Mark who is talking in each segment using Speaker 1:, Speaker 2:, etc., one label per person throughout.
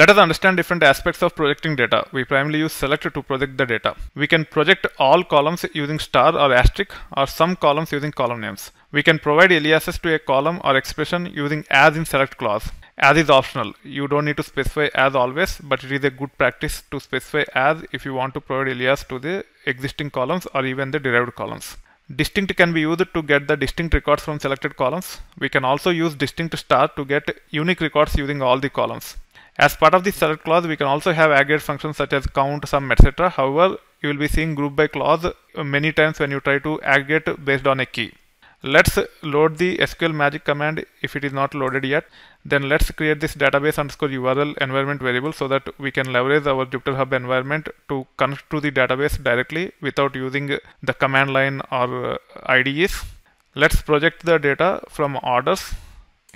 Speaker 1: Let us understand different aspects of projecting data. We primarily use select to project the data. We can project all columns using star or asterisk or some columns using column names. We can provide aliases to a column or expression using as in select clause. As is optional. You don't need to specify as always, but it is a good practice to specify as if you want to provide alias to the existing columns or even the derived columns. Distinct can be used to get the distinct records from selected columns. We can also use distinct star to get unique records using all the columns. As part of the select clause, we can also have aggregate functions such as count, sum, etc. However, you will be seeing group by clause many times when you try to aggregate based on a key. Let's load the SQL magic command if it is not loaded yet. Then let's create this database underscore URL environment variable so that we can leverage our JupyterHub environment to connect to the database directly without using the command line or uh, IDEs. Let's project the data from orders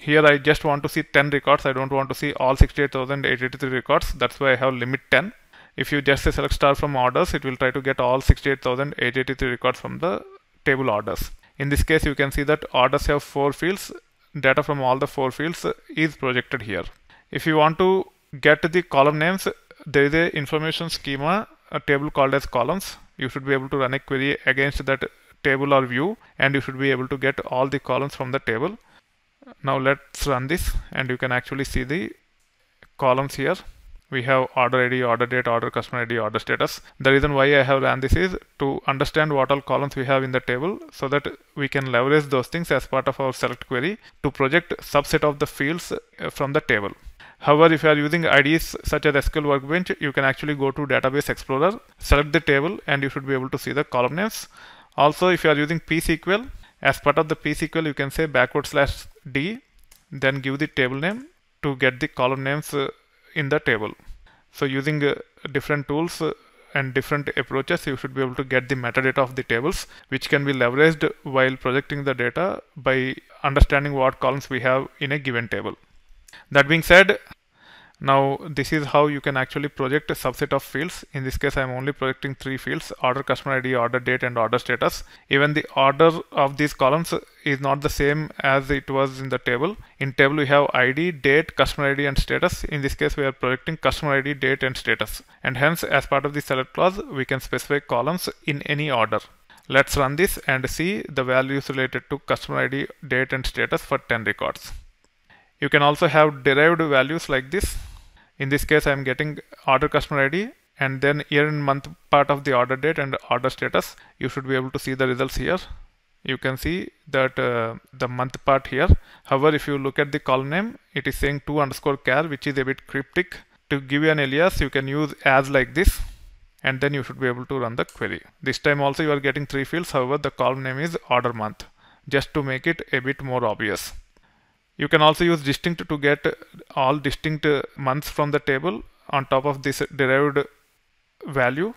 Speaker 1: here I just want to see 10 records I don't want to see all 68,883 records that's why I have limit 10 if you just say select star from orders it will try to get all 68,883 records from the table orders in this case you can see that orders have four fields data from all the four fields is projected here if you want to get the column names there is a information schema a table called as columns you should be able to run a query against that table or view and you should be able to get all the columns from the table now let's run this and you can actually see the columns here we have order ID, order date, order customer ID, order status. The reason why I have ran this is to understand what all columns we have in the table so that we can leverage those things as part of our select query to project subset of the fields uh, from the table. However, if you are using IDs such as SQL Workbench, you can actually go to Database Explorer, select the table and you should be able to see the column names. Also, if you are using PSQL, as part of the psql, you can say backward slash d, then give the table name to get the column names uh, in the table. So using uh, different tools uh, and different approaches, you should be able to get the metadata of the tables, which can be leveraged while projecting the data by understanding what columns we have in a given table. That being said, now this is how you can actually project a subset of fields. In this case, I'm only projecting three fields, order customer ID, order date, and order status. Even the order of these columns is not the same as it was in the table. In table, we have ID, date, customer ID, and status. In this case, we are projecting customer ID, date, and status. And hence, as part of the select clause, we can specify columns in any order. Let's run this and see the values related to customer ID, date, and status for 10 records. You can also have derived values like this in this case i'm getting order customer id and then year and month part of the order date and order status you should be able to see the results here you can see that uh, the month part here however if you look at the column name it is saying two underscore car which is a bit cryptic to give you an alias you can use as like this and then you should be able to run the query this time also you are getting three fields however the column name is order month just to make it a bit more obvious you can also use distinct to get all distinct months from the table on top of this derived value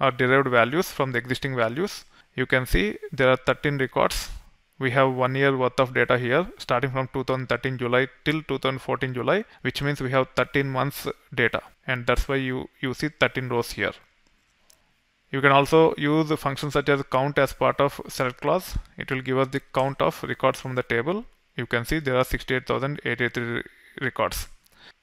Speaker 1: or derived values from the existing values. You can see there are 13 records. We have one year worth of data here starting from 2013 July till 2014 July which means we have 13 months data and that's why you, you see 13 rows here. You can also use functions such as count as part of select clause. It will give us the count of records from the table you can see there are 68,083 records.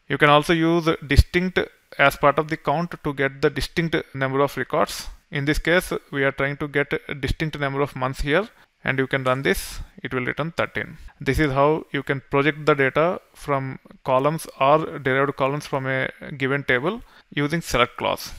Speaker 1: You can also use distinct as part of the count to get the distinct number of records. In this case, we are trying to get a distinct number of months here and you can run this, it will return 13. This is how you can project the data from columns or derived columns from a given table using select clause.